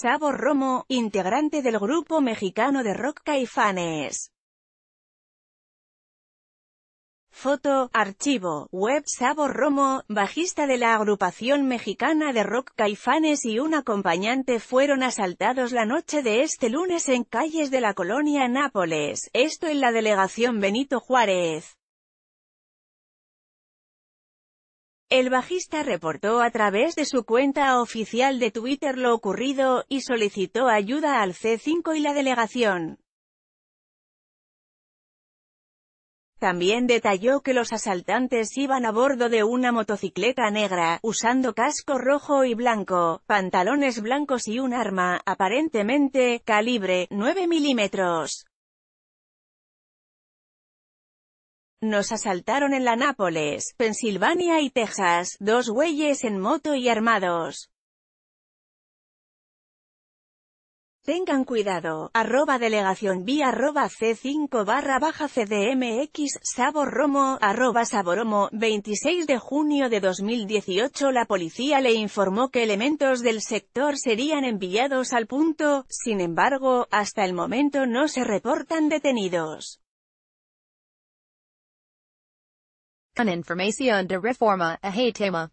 sabor Romo, integrante del grupo mexicano de rock Caifanes. Foto, archivo, web Sabor Romo, bajista de la agrupación mexicana de rock Caifanes y un acompañante fueron asaltados la noche de este lunes en calles de la colonia Nápoles, esto en la delegación Benito Juárez. El bajista reportó a través de su cuenta oficial de Twitter lo ocurrido, y solicitó ayuda al C5 y la delegación. También detalló que los asaltantes iban a bordo de una motocicleta negra, usando casco rojo y blanco, pantalones blancos y un arma, aparentemente, calibre 9 milímetros. Nos asaltaron en la Nápoles, Pensilvania y Texas, dos güeyes en moto y armados. Tengan cuidado, arroba delegación arroba C5 barra baja CDMX arroba Saboromo, 26 de junio de 2018 la policía le informó que elementos del sector serían enviados al punto, sin embargo, hasta el momento no se reportan detenidos. Información de Reforma a Hay Tema